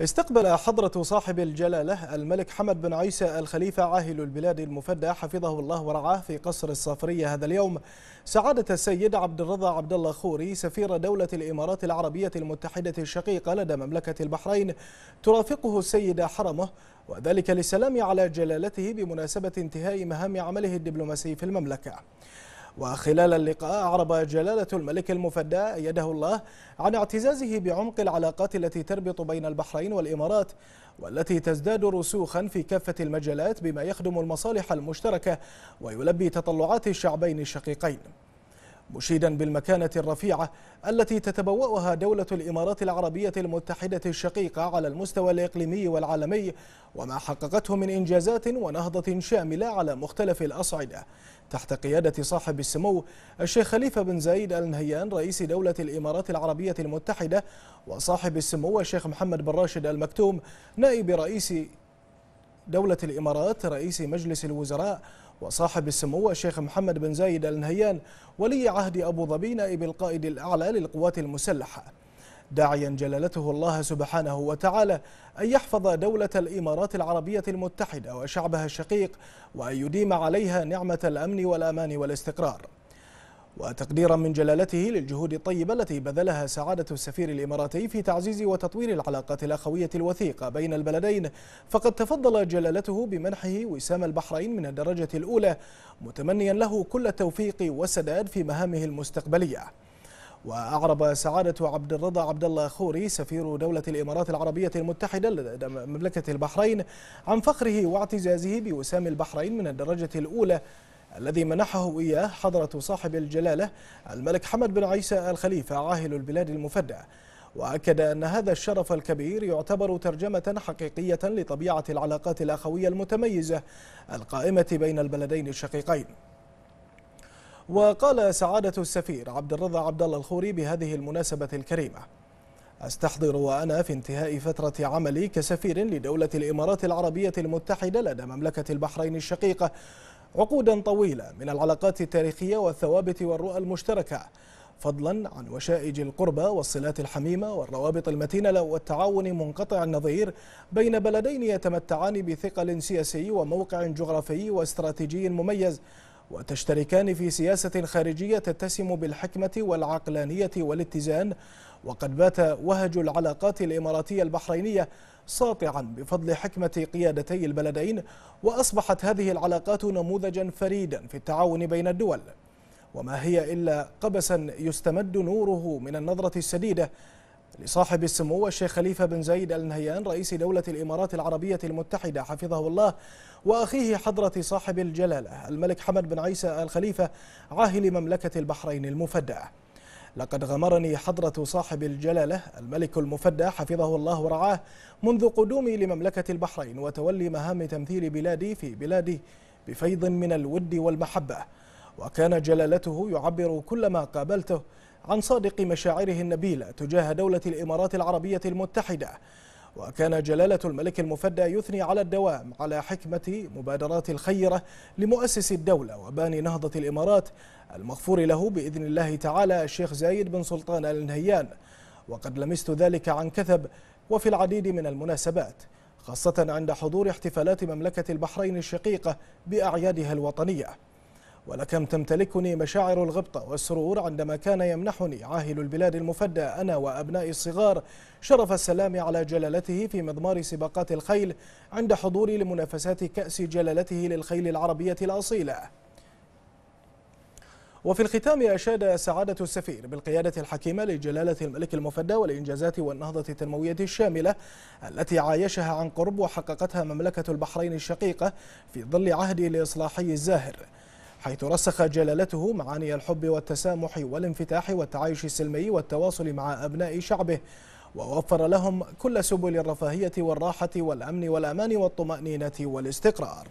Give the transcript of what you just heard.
استقبل حضرة صاحب الجلالة الملك حمد بن عيسى الخليفة عاهل البلاد المفدى حفظه الله ورعاه في قصر الصفرية هذا اليوم سعادة السيد عبد الرضا عبد الله خوري سفير دولة الإمارات العربية المتحدة الشقيقة لدى مملكة البحرين ترافقه السيدة حرمه وذلك للسلام على جلالته بمناسبة انتهاء مهام عمله الدبلوماسي في المملكة وخلال اللقاء أعرب جلالة الملك المفدى أيده الله عن اعتزازه بعمق العلاقات التي تربط بين البحرين والإمارات والتي تزداد رسوخا في كافة المجالات بما يخدم المصالح المشتركة ويلبي تطلعات الشعبين الشقيقين مشيدا بالمكانة الرفيعة التي تتبوأها دولة الإمارات العربية المتحدة الشقيقة على المستوى الإقليمي والعالمي وما حققته من إنجازات ونهضة شاملة على مختلف الأصعدة تحت قيادة صاحب السمو الشيخ خليفة بن زايد آل نهيان رئيس دولة الإمارات العربية المتحدة وصاحب السمو الشيخ محمد بن راشد المكتوم نائب رئيس دولة الإمارات رئيس مجلس الوزراء وصاحب السمو الشيخ محمد بن زايد آل نهيان ولي عهد أبو ظبي نائب القائد الأعلى للقوات المسلحة داعيا جلالته الله سبحانه وتعالى أن يحفظ دولة الإمارات العربية المتحدة وشعبها الشقيق وأن يديم عليها نعمة الأمن والأمان والاستقرار وتقديرا من جلالته للجهود الطيبة التي بذلها سعادة السفير الإماراتي في تعزيز وتطوير العلاقات الأخوية الوثيقة بين البلدين فقد تفضل جلالته بمنحه وسام البحرين من الدرجة الأولى متمنيا له كل التوفيق والسداد في مهامه المستقبلية وأعرب سعادة عبد الرضا عبد الله خوري سفير دولة الإمارات العربية المتحدة لدى مملكة البحرين عن فخره واعتزازه بوسام البحرين من الدرجة الأولى الذي منحه إياه حضرة صاحب الجلالة الملك حمد بن عيسى الخليفة عاهل البلاد المفدى وأكد أن هذا الشرف الكبير يعتبر ترجمة حقيقية لطبيعة العلاقات الأخوية المتميزة القائمة بين البلدين الشقيقين وقال سعادة السفير عبد الرضا عبد الله الخوري بهذه المناسبة الكريمة أستحضر وأنا في انتهاء فترة عملي كسفير لدولة الإمارات العربية المتحدة لدى مملكة البحرين الشقيقة عقودا طويلة من العلاقات التاريخية والثوابت والرؤى المشتركة فضلا عن وشائج القربة والصلات الحميمة والروابط المتينة والتعاون منقطع النظير بين بلدين يتمتعان بثقل سياسي وموقع جغرافي واستراتيجي مميز وتشتركان في سياسة خارجية تتسم بالحكمة والعقلانية والاتزان وقد بات وهج العلاقات الإماراتية البحرينية ساطعا بفضل حكمة قيادتي البلدين وأصبحت هذه العلاقات نموذجا فريدا في التعاون بين الدول وما هي إلا قبسا يستمد نوره من النظرة السديدة لصاحب السمو الشيخ خليفة بن زايد آل نهيان رئيس دولة الإمارات العربية المتحدة حفظه الله وأخيه حضرة صاحب الجلالة الملك حمد بن عيسى آل خليفة عاهل مملكة البحرين المفدى لقد غمرني حضرة صاحب الجلالة الملك المفدى حفظه الله ورعاه منذ قدومي لمملكة البحرين وتولي مهام تمثيل بلادي في بلادي بفيض من الود والمحبة وكان جلالته يعبر كلما قابلته عن صادق مشاعره النبيلة تجاه دولة الإمارات العربية المتحدة وكان جلالة الملك المفدى يثني على الدوام على حكمة مبادرات الخيرة لمؤسس الدولة وباني نهضة الإمارات المغفور له بإذن الله تعالى الشيخ زايد بن سلطان آل نهيان وقد لمست ذلك عن كثب وفي العديد من المناسبات خاصة عند حضور احتفالات مملكة البحرين الشقيقة بأعيادها الوطنية ولكم تمتلكني مشاعر الغبطة والسرور عندما كان يمنحني عاهل البلاد المفدى أنا وأبنائي الصغار شرف السلام على جلالته في مضمار سباقات الخيل عند حضوري لمنافسات كأس جلالته للخيل العربية الأصيلة وفي الختام أشاد سعادة السفير بالقيادة الحكيمة لجلالة الملك المفدى والإنجازات والنهضة التنموية الشاملة التي عايشها عن قرب وحققتها مملكة البحرين الشقيقة في ظل عهد الإصلاحي الزاهر حيث رسخ جلالته معاني الحب والتسامح والانفتاح والتعايش السلمي والتواصل مع أبناء شعبه ووفر لهم كل سبل الرفاهية والراحة والأمن والأمان والطمأنينة والاستقرار